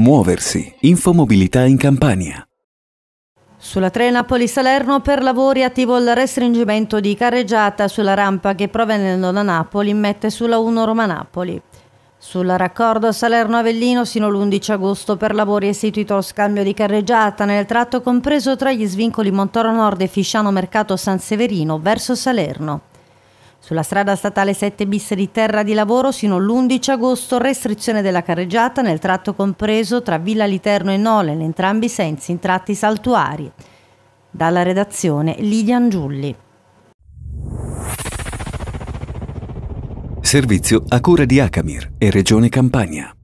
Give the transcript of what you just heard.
Muoversi. Infomobilità in Campania. Sulla 3 Napoli-Salerno per lavori attivo il restringimento di carreggiata sulla rampa che provenendo da Napoli mette sulla 1 Roma-Napoli. Sulla raccordo Salerno-Avellino sino l'11 agosto per lavori è istituito lo scambio di carreggiata nel tratto compreso tra gli svincoli Montoro Nord e Fisciano Mercato San Severino verso Salerno. Sulla strada statale 7 bis di Terra di Lavoro sino all'11 agosto restrizione della carreggiata nel tratto compreso tra Villa Literno e Nole in entrambi i sensi in tratti saltuari. Dalla redazione Lilian Giulli. Servizio a cura di Acamir e Regione Campania.